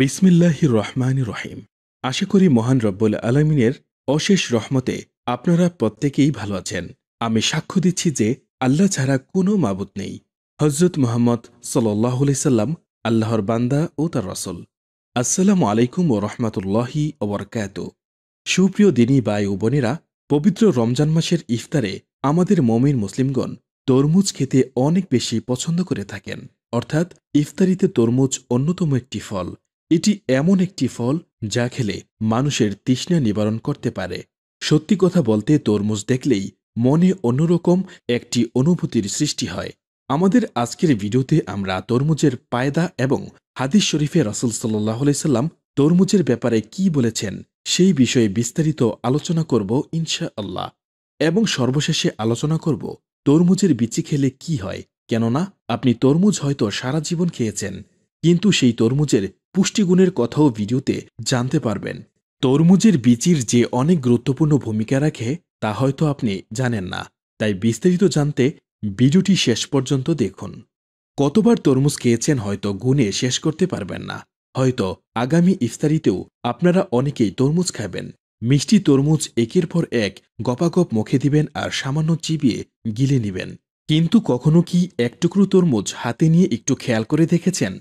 বিসমিল্লাহ রহমান রহিম আশা করি মহান রব্বুল আলমিনের অশেষ রহমতে আপনারা প্রত্যেকেই ভালো আছেন আমি সাক্ষ্য দিচ্ছি যে আল্লাহ ছাড়া কোনো মাবুত নেই হজরত মোহাম্মদ সাল্লাহ সাল্লাম আল্লাহর বান্দা ও তার রসল আসসালামু আলাইকুম ও রহমতুল্লাহি ওবরকাত সুপ্রিয় দিনী বাই ও বোনেরা পবিত্র রমজান মাসের ইফতারে আমাদের মমির মুসলিমগণ তরমুজ খেতে অনেক বেশি পছন্দ করে থাকেন অর্থাৎ ইফতারিতে তরমুজ অন্যতম একটি ফল এটি এমন একটি ফল যা খেলে মানুষের তৃষ্ণা নিবারণ করতে পারে সত্যি কথা বলতে তরমুজ দেখলেই মনে অন্যরকম একটি অনুভূতির সৃষ্টি হয় আমাদের আজকের ভিডিওতে আমরা তরমুজের পায়দা এবং হাদিস শরীফে রাসুল সাল্লাহ সাল্লাম তরমুজের ব্যাপারে কি বলেছেন সেই বিষয়ে বিস্তারিত আলোচনা করব ইনশা আল্লাহ এবং সর্বশেষে আলোচনা করব তরমুজের বিচি খেলে কি হয় কেননা আপনি তরমুজ হয়তো সারা জীবন খেয়েছেন কিন্তু সেই তরমুজের পুষ্টিগুণের কথাও ভিডিওতে জানতে পারবেন তরমুজের বিচির যে অনেক গুরুত্বপূর্ণ ভূমিকা রাখে তা হয়তো আপনি জানেন না তাই বিস্তারিত জানতে ভিডিওটি শেষ পর্যন্ত দেখুন কতবার তরমুজ খেয়েছেন হয়তো গুণে শেষ করতে পারবেন না হয়তো আগামী ইফতারিতেও আপনারা অনেকেই তরমুজ খাবেন মিষ্টি তরমুজ একের পর এক গপাগপ মুখে দিবেন আর সামান্য চিবিয়ে গিলে নিবেন কিন্তু কখনো কি এক টুকরো তরমুজ হাতে নিয়ে একটু খেয়াল করে দেখেছেন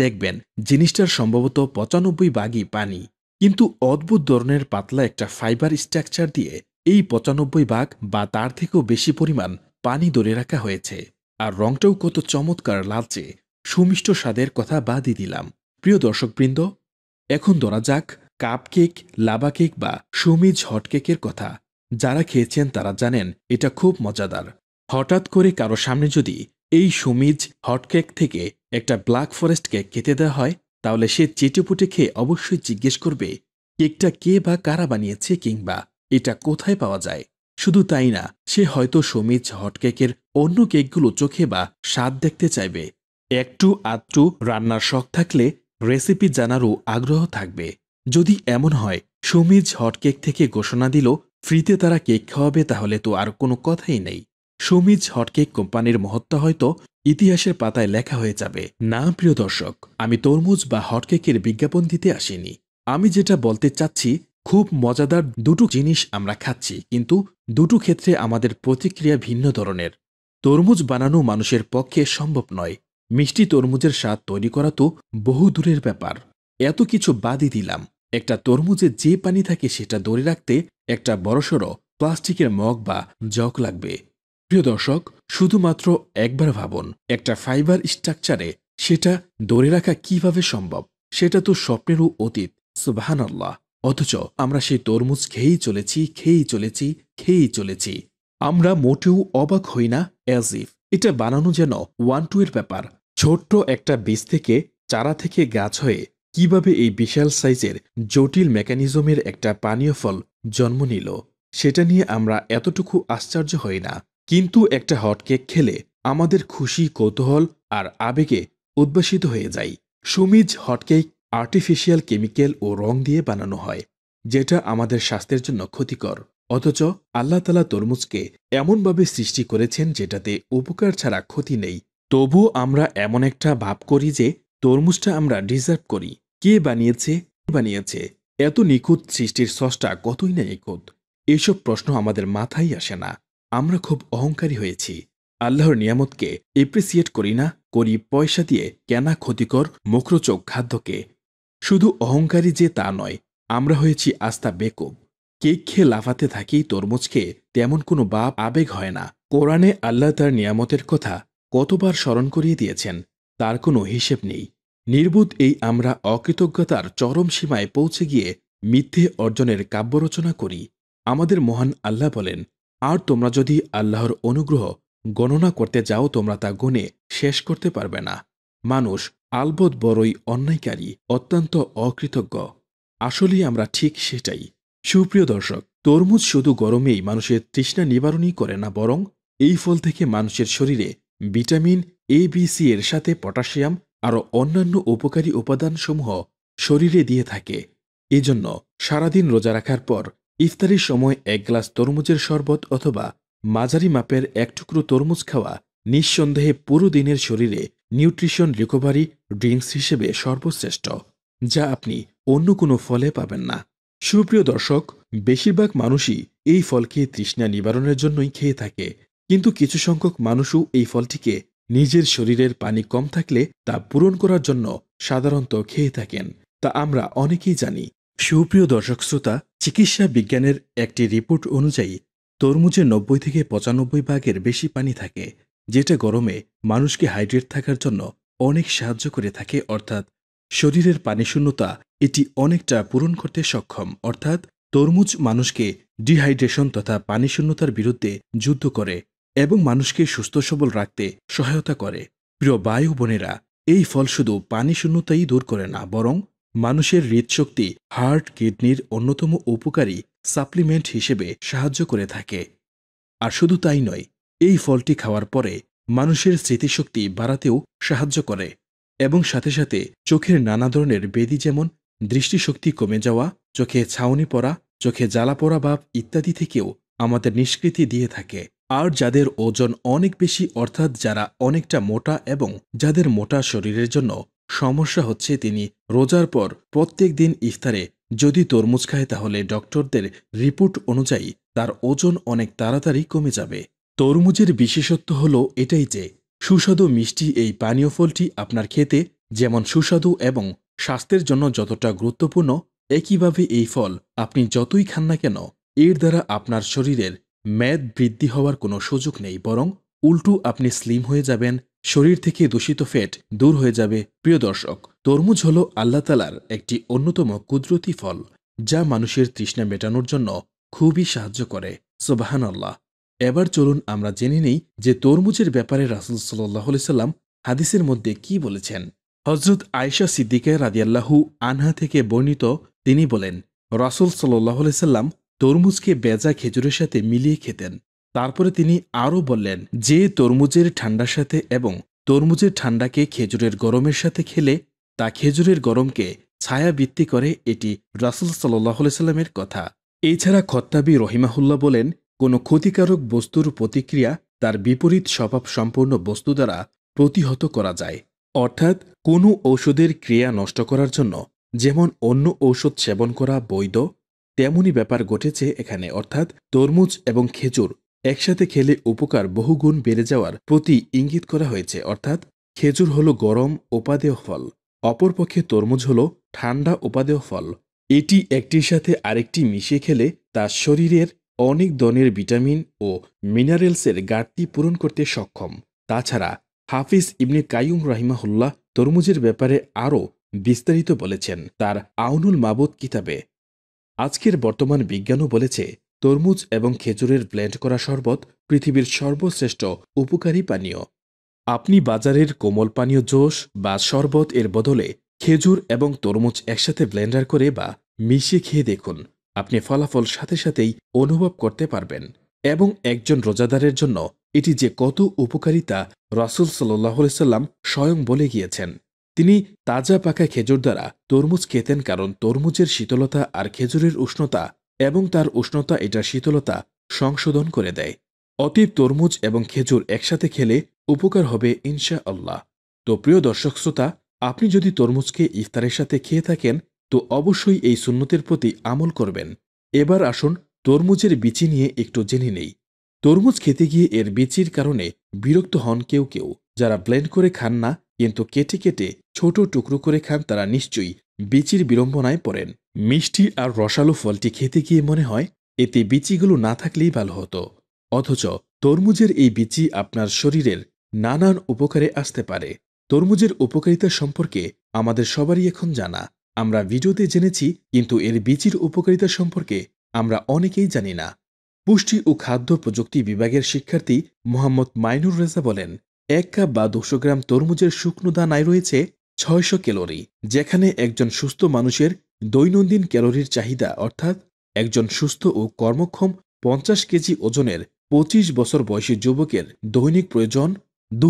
দেখবেন জিনিসটার সম্ভবত পঁচানব্বই বাগি পানি কিন্তু অদ্ভুত ধরনের পাতলা একটা ফাইবার স্ট্রাকচার দিয়ে এই পঁচানব্বই বাঘ বা তার থেকেও বেশি পরিমাণ পানি ধরে রাখা হয়েছে আর রংটাও কত চমৎকার লালচে সুমিষ্ট স্বাদের কথা বাদই দিলাম প্রিয় দর্শকবৃন্দ এখন ধরা যাক কাপ কেক লাবা কেক বা সুমিজ হটকেকের কথা যারা খেয়েছেন তারা জানেন এটা খুব মজাদার হঠাৎ করে কারো সামনে যদি এই সুমিজ হটকেক থেকে একটা ব্ল্যাক ফরেস্ট কেক খেতে দেওয়া হয় তাহলে সে চেটেপুটে খেয়ে অবশ্যই জিজ্ঞেস করবে কেকটা কে বা কারা বানিয়েছে কিংবা এটা কোথায় পাওয়া যায় শুধু তাই না সে হয়তো সমিজ হটকেকের অন্য কেকগুলো চোখে বা স্বাদ দেখতে চাইবে একটু আধটু রান্নার শখ থাকলে রেসিপি জানারও আগ্রহ থাকবে যদি এমন হয় সমিজ হটকেক থেকে ঘোষণা দিল ফ্রিতে তারা কেক খাওয়াবে তাহলে তো আর কোনো কথাই নেই সুমিজ হটকেক কোম্পানির মহত্ব হয়তো ইতিহাসের পাতায় লেখা হয়ে যাবে না প্রিয় দর্শক আমি তরমুজ বা হটকেকের বিজ্ঞাপন দিতে আসিনি আমি যেটা বলতে চাচ্ছি খুব মজাদার দুটো জিনিস আমরা খাচ্ছি কিন্তু দুটো ক্ষেত্রে আমাদের প্রতিক্রিয়া ভিন্ন ধরনের তরমুজ বানানো মানুষের পক্ষে সম্ভব নয় মিষ্টি তরমুজের স্বাদ তৈরি করা তো বহু দূরের ব্যাপার এত কিছু বাদই দিলাম একটা তরমুজে যে পানি থাকে সেটা ধরে রাখতে একটা বড়সড় প্লাস্টিকের মগ বা জগ লাগবে প্রিয় দর্শক শুধুমাত্র একবার ভাবুন একটা ফাইবার স্ট্রাকচারে সেটা ধরে রাখা কিভাবে সম্ভব সেটা তো স্বপ্নেরও অতীত সুবাহান আল্লাহ অথচ আমরা সেই তরমুজ খেয়েই চলেছি খেয়েই চলেছি খেয়েই চলেছি আমরা মোটেও অবাক হই না অ্যাজ ইফ এটা বানানো যেন ওয়ান টু এর ব্যাপার ছোট্ট একটা বীজ থেকে চারা থেকে গাছ হয়ে কিভাবে এই বিশাল সাইজের জটিল মেকানিজমের একটা পানীয় ফল জন্ম নিল সেটা নিয়ে আমরা এতটুকু আশ্চর্য হই না কিন্তু একটা হটকেক খেলে আমাদের খুশি কৌতূহল আর আবেগে উদ্ভাসিত হয়ে যাই সুমিজ হটকেক আর্টিফিশিয়াল কেমিক্যাল ও রং দিয়ে বানানো হয় যেটা আমাদের স্বাস্থ্যের জন্য ক্ষতিকর অথচ আল্লাহ তালা তরমুজকে এমনভাবে সৃষ্টি করেছেন যেটাতে উপকার ছাড়া ক্ষতি নেই তবু আমরা এমন একটা ভাব করি যে তরমুজটা আমরা ডিজার্ভ করি কে বানিয়েছে বানিয়েছে এত নিখুঁত সৃষ্টির সষ্টা কতই না নিখুঁত এসব প্রশ্ন আমাদের মাথায় আসে না আমরা খুব অহংকারী হয়েছি আল্লাহর নিয়ামতকে এপ্রিসিয়েট করি না করি পয়সা দিয়ে কেনা ক্ষতিকর মুখরোচক খাদ্যকে শুধু অহংকারী যে তা নয় আমরা হয়েছি আস্থা বেকুব কেক খেয়ে লাফাতে থাকি তরমুজ খেয়ে তেমন কোনো বাপ আবেগ হয় না কোরআনে আল্লাহ তার নিয়ামতের কথা কতবার স্মরণ করিয়ে দিয়েছেন তার কোনো হিসেব নেই নির্বুধ এই আমরা অকৃতজ্ঞতার চরম সীমায় পৌঁছে গিয়ে মিথ্যে অর্জনের কাব্য রচনা করি আমাদের মহান আল্লাহ বলেন আর তোমরা যদি আল্লাহর অনুগ্রহ গণনা করতে যাও তোমরা তা গুণে শেষ করতে পারবে না মানুষ আলবদ বড়ই অন্যায়কারী অত্যন্ত অকৃতজ্ঞ আসলেই আমরা ঠিক সেটাই সুপ্রিয় দর্শক তরমুজ শুধু গরমেই মানুষের তৃষ্ণা নিবারণই করে না বরং এই ফল থেকে মানুষের শরীরে ভিটামিন এ বি সি এর সাথে পটাশিয়াম আরও অন্যান্য উপকারী উপাদানসমূহ শরীরে দিয়ে থাকে এজন্য সারাদিন রোজা রাখার পর ইফতারির সময় এক গ্লাস তরমুজের শরবত অথবা মাঝারি মাপের এক টুকরো তরমুজ খাওয়া নিঃসন্দেহে পুরো দিনের শরীরে নিউট্রিশন রিকভারি ড্রিঙ্কস হিসেবে সর্বশ্রেষ্ঠ যা আপনি অন্য কোনো ফলে পাবেন না সুপ্রিয় দর্শক বেশিরভাগ মানুষই এই ফলকে তৃষ্ণা নিবারণের জন্যই খেয়ে থাকে কিন্তু কিছু সংখ্যক মানুষও এই ফলটিকে নিজের শরীরের পানি কম থাকলে তা পূরণ করার জন্য সাধারণত খেয়ে থাকেন তা আমরা অনেকেই জানি সুপ্রিয় দর্শক শ্রোতা চিকিৎসা বিজ্ঞানের একটি রিপোর্ট অনুযায়ী তরমুজে নব্বই থেকে পঁচানব্বই ভাগের বেশি পানি থাকে যেটা গরমে মানুষকে হাইড্রেট থাকার জন্য অনেক সাহায্য করে থাকে অর্থাৎ শরীরের পানি শূন্যতা এটি অনেকটা পূরণ করতে সক্ষম অর্থাৎ তরমুজ মানুষকে ডিহাইড্রেশন তথা পানি শূন্যতার বিরুদ্ধে যুদ্ধ করে এবং মানুষকে সুস্থ সবল রাখতে সহায়তা করে প্রিয় বায়ু বোনেরা এই ফল শুধু পানি শূন্যতাই দূর করে না বরং মানুষের হৃদশক্তি হার্ট কিডনির অন্যতম উপকারী সাপ্লিমেন্ট হিসেবে সাহায্য করে থাকে আর শুধু তাই নয় এই ফলটি খাওয়ার পরে মানুষের স্মৃতিশক্তি বাড়াতেও সাহায্য করে এবং সাথে সাথে চোখের নানা ধরনের বেদি যেমন দৃষ্টিশক্তি কমে যাওয়া চোখে ছাউনি পড়া চোখে জ্বালা পড়া ভাব ইত্যাদি থেকেও আমাদের নিষ্কৃতি দিয়ে থাকে আর যাদের ওজন অনেক বেশি অর্থাৎ যারা অনেকটা মোটা এবং যাদের মোটা শরীরের জন্য সমস্যা হচ্ছে তিনি রোজার পর প্রত্যেক দিন ইফতারে যদি তরমুজ খায় তাহলে ডক্টরদের রিপোর্ট অনুযায়ী তার ওজন অনেক তাড়াতাড়ি কমে যাবে তরমুজের বিশেষত্ব হল এটাই যে সুস্বাদু মিষ্টি এই পানীয় ফলটি আপনার খেতে যেমন সুস্বাদু এবং স্বাস্থ্যের জন্য যতটা গুরুত্বপূর্ণ একইভাবে এই ফল আপনি যতই খান না কেন এর দ্বারা আপনার শরীরের মেদ বৃদ্ধি হওয়ার কোনো সুযোগ নেই বরং উল্টো আপনি স্লিম হয়ে যাবেন শরীর থেকে দূষিত ফ্যাট দূর হয়ে যাবে প্রিয় দর্শক তরমুজ হল আল্লাতালার একটি অন্যতম কুদরতি ফল যা মানুষের তৃষ্ণা মেটানোর জন্য খুবই সাহায্য করে সোবাহান আল্লাহ এবার চলুন আমরা জেনে নিই যে তরমুজের ব্যাপারে রাসুল সাল্লাহ সাল্লাম হাদিসের মধ্যে কি বলেছেন হজরত আয়েশা সিদ্দিকে রাজিয়াল্লাহু আনহা থেকে বর্ণিত তিনি বলেন রাসুল সাল্লাহ সাল্লাম তরমুজকে বেজা খেজুরের সাথে মিলিয়ে খেতেন তারপরে তিনি আরও বললেন যে তরমুজের ঠান্ডার সাথে এবং তরমুজের ঠান্ডাকে খেজুরের গরমের সাথে খেলে তা খেজুরের গরমকে ছায়া বৃত্তি করে এটি রাসুল সাল্লাইসাল্লামের কথা এছাড়া খত্তাবি রহিমাহুল্লা বলেন কোনো ক্ষতিকারক বস্তুর প্রতিক্রিয়া তার বিপরীত স্বভাব সম্পন্ন বস্তু দ্বারা প্রতিহত করা যায় অর্থাৎ কোনো ঔষধের ক্রিয়া নষ্ট করার জন্য যেমন অন্য ঔষধ সেবন করা বৈধ তেমনই ব্যাপার ঘটেছে এখানে অর্থাৎ তরমুজ এবং খেজুর একসাথে খেলে উপকার বহুগুণ বেড়ে যাওয়ার প্রতি ইঙ্গিত করা হয়েছে অর্থাৎ খেজুর হলো গরম উপাদেয় ফল অপরপক্ষে তরমুজ হলো ঠান্ডা উপাদেয় ফল এটি একটির সাথে আরেকটি মিশিয়ে খেলে তা শরীরের অনেক ধরনের ভিটামিন ও মিনারেলসের ঘাটতি পূরণ করতে সক্ষম তাছাড়া হাফিজ ইবনে কাইম রাহিমাহুল্লাহ তরমুজের ব্যাপারে আরও বিস্তারিত বলেছেন তার আউনুল মাবুদ কিতাবে আজকের বর্তমান বিজ্ঞানও বলেছে তরমুজ এবং খেজুরের ব্লেন্ড করা শরবত পৃথিবীর সর্বশ্রেষ্ঠ উপকারী পানীয় আপনি বাজারের কোমল পানীয় জোশ বা শরবত এর বদলে খেজুর এবং তরমুজ একসাথে ব্লেন্ডার করে বা মিশিয়ে খেয়ে দেখুন আপনি ফলাফল সাথে সাথেই অনুভব করতে পারবেন এবং একজন রোজাদারের জন্য এটি যে কত উপকারিতা রাসুল সাল্লি সাল্লাম স্বয়ং বলে গিয়েছেন তিনি তাজা পাকা খেজুর দ্বারা তরমুজ খেতেন কারণ তরমুজের শীতলতা আর খেজুরের উষ্ণতা এবং তার উষ্ণতা এটা শীতলতা সংশোধন করে দেয় অতীব তরমুজ এবং খেজুর একসাথে খেলে উপকার হবে ইনশা আল্লাহ তো প্রিয় দর্শক শ্রোতা আপনি যদি তরমুজকে ইফতারের সাথে খেয়ে থাকেন তো অবশ্যই এই সুন্নতের প্রতি আমল করবেন এবার আসুন তরমুজের বিচি নিয়ে একটু জেনে নেই তরমুজ খেতে গিয়ে এর বিচির কারণে বিরক্ত হন কেউ কেউ যারা ব্লেন্ড করে খান না কিন্তু কেটে কেটে ছোট টুকরো করে খান তারা নিশ্চয়ই বিচির বিড়ম্বনায় পড়েন মিষ্টি আর রসালো ফলটি খেতে গিয়ে মনে হয় এতে বিচিগুলো না থাকলেই ভালো হতো অথচ তরমুজের এই বিচি আপনার শরীরের নানান উপকারে আসতে পারে তরমুজের উপকারিতা সম্পর্কে আমাদের সবারই এখন জানা আমরা ভিডিওতে জেনেছি কিন্তু এর বিচির উপকারিতা সম্পর্কে আমরা অনেকেই জানি না পুষ্টি ও খাদ্য প্রযুক্তি বিভাগের শিক্ষার্থী মোহাম্মদ মাইনুর রেজা বলেন এক কাপ বা দুশো গ্রাম তরমুজের শুকনো দানায় রয়েছে ছয়শ ক্যালোরি যেখানে একজন সুস্থ মানুষের দৈনন্দিন ক্যালোরির চাহিদা অর্থাৎ একজন সুস্থ ও কর্মক্ষম পঞ্চাশ কেজি ওজনের পঁচিশ বছর বয়সী যুবকের দৈনিক প্রয়োজন দু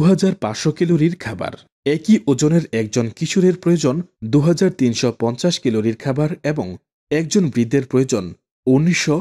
ক্যালোরির খাবার একই ওজনের একজন কিশোরের প্রয়োজন দু ক্যালোরির খাবার এবং একজন বৃদ্ধের প্রয়োজন উনিশশো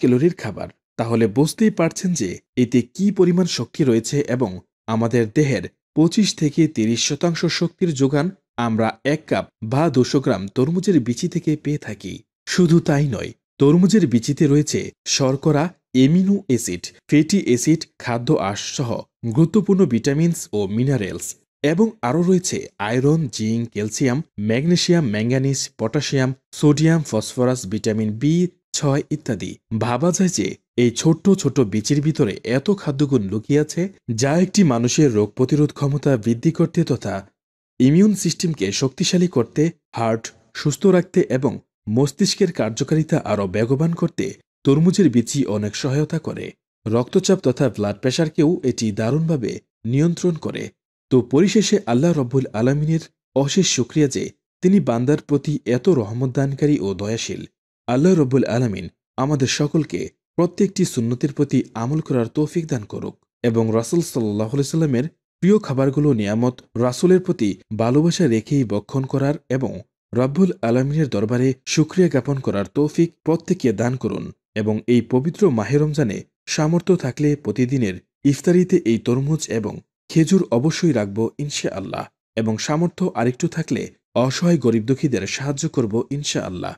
ক্যালোরির খাবার তাহলে বুঝতেই পারছেন যে এতে কি পরিমাণ শক্তি রয়েছে এবং আমাদের দেহের পঁচিশ থেকে তিরিশ শতাংশ শক্তির যোগান আমরা এক কাপ বা দুশো গ্রাম তরমুজের বিচি থেকে পেয়ে থাকি শুধু তাই নয় তরমুজের বিচিতে রয়েছে শর্করা এমিনো অ্যাসিড ফ্যাটি অ্যাসিড খাদ্য আশ সহ গুরুত্বপূর্ণ ভিটামিনস ও মিনারেলস এবং আরও রয়েছে iron zinc calcium magnesium manganese potassium sodium phosphorus vitamin B ছয় ইত্যাদি ভাবা যায় যে এই ছোট্ট ছোট্ট বীচির ভিতরে এত খাদ্যগুণ লুকিয়াছে যা একটি মানুষের রোগ প্রতিরোধ ক্ষমতা বৃদ্ধি করতে তথা ইমিউন সিস্টেমকে শক্তিশালী করতে হার্ট সুস্থ রাখতে এবং মস্তিষ্কের কার্যকারিতা আরও বেগবান করতে তরমুজের বিচি অনেক সহায়তা করে রক্তচাপ তথা ব্লাড প্রেশারকেও এটি দারুণভাবে নিয়ন্ত্রণ করে তো পরিশেষে আল্লাহ রব্বুল আলমিনের অশেষ সুক্রিয়া যে তিনি বান্দার প্রতি এত রহমত দানকারী ও দয়াশীল আল্লাহ রব্বুল আলমিন আমাদের সকলকে প্রত্যেকটি সুন্নতির প্রতি আমল করার তৌফিক দান করুক এবং রাসুল সাল্লাহ সাল্লামের প্রিয় খাবারগুলো নিয়ামত রাসুলের প্রতি ভালোবাসা রেখেই বক্ষণ করার এবং রব্বুল আলমিনের দরবারে সুক্রিয়া জ্ঞাপন করার তৌফিক প্রত্যেকে দান করুন এবং এই পবিত্র মাহে রমজানে সামর্থ্য থাকলে প্রতিদিনের ইফতারিতে এই তরমুজ এবং খেজুর অবশ্যই রাখব ইনশা আল্লাহ এবং সামর্থ্য আরেকটু থাকলে অসহায় গরিব দুঃখীদের সাহায্য করব ইনশা আল্লাহ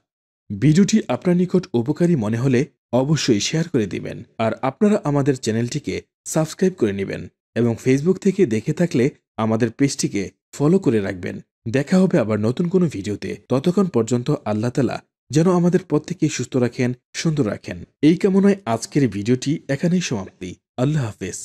ভিডিওটি আপনার নিকট উপকারী মনে হলে অবশ্যই শেয়ার করে দিবেন আর আপনারা আমাদের চ্যানেলটিকে সাবস্ক্রাইব করে নেবেন এবং ফেসবুক থেকে দেখে থাকলে আমাদের পেজটিকে ফলো করে রাখবেন দেখা হবে আবার নতুন কোনো ভিডিওতে ততক্ষণ পর্যন্ত আল্লাহ তালা যেন আমাদের প্রত্যেকে সুস্থ রাখেন সুন্দর রাখেন এই কামনায় আজকের ভিডিওটি এখানেই সমাপ্তি আল্লাহ হাফেজ